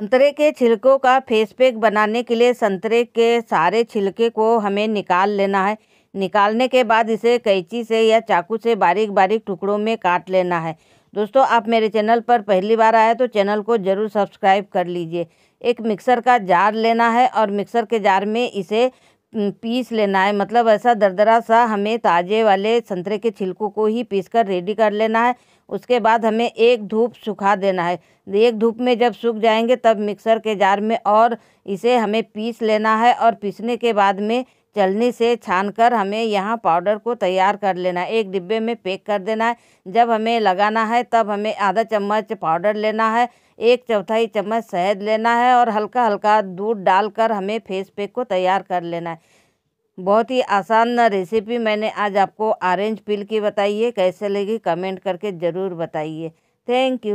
संतरे के छिलकों का फेस पैक बनाने के लिए संतरे के सारे छिलके को हमें निकाल लेना है निकालने के बाद इसे कैंची से या चाकू से बारीक बारीक टुकड़ों में काट लेना है दोस्तों आप मेरे चैनल पर पहली बार आए तो चैनल को ज़रूर सब्सक्राइब कर लीजिए एक मिक्सर का जार लेना है और मिक्सर के जार में इसे पीस लेना है मतलब ऐसा दरदरा सा हमें ताजे वाले संतरे के छिलकों को ही पीस कर रेडी कर लेना है उसके बाद हमें एक धूप सुखा देना है एक धूप में जब सूख जाएंगे तब मिक्सर के जार में और इसे हमें पीस लेना है और पीसने के बाद में चलनी से छानकर हमें यहाँ पाउडर को तैयार कर लेना है एक डिब्बे में पैक कर देना है जब हमें लगाना है तब हमें आधा चम्मच पाउडर लेना है एक चौथाई चम्मच शहद लेना है और हल्का हल्का दूध डालकर हमें फेस पैक को तैयार कर लेना है बहुत ही आसान रेसिपी मैंने आज आपको ऑरेंज पील की बताई है कैसे लगी कमेंट करके ज़रूर बताइए थैंक यू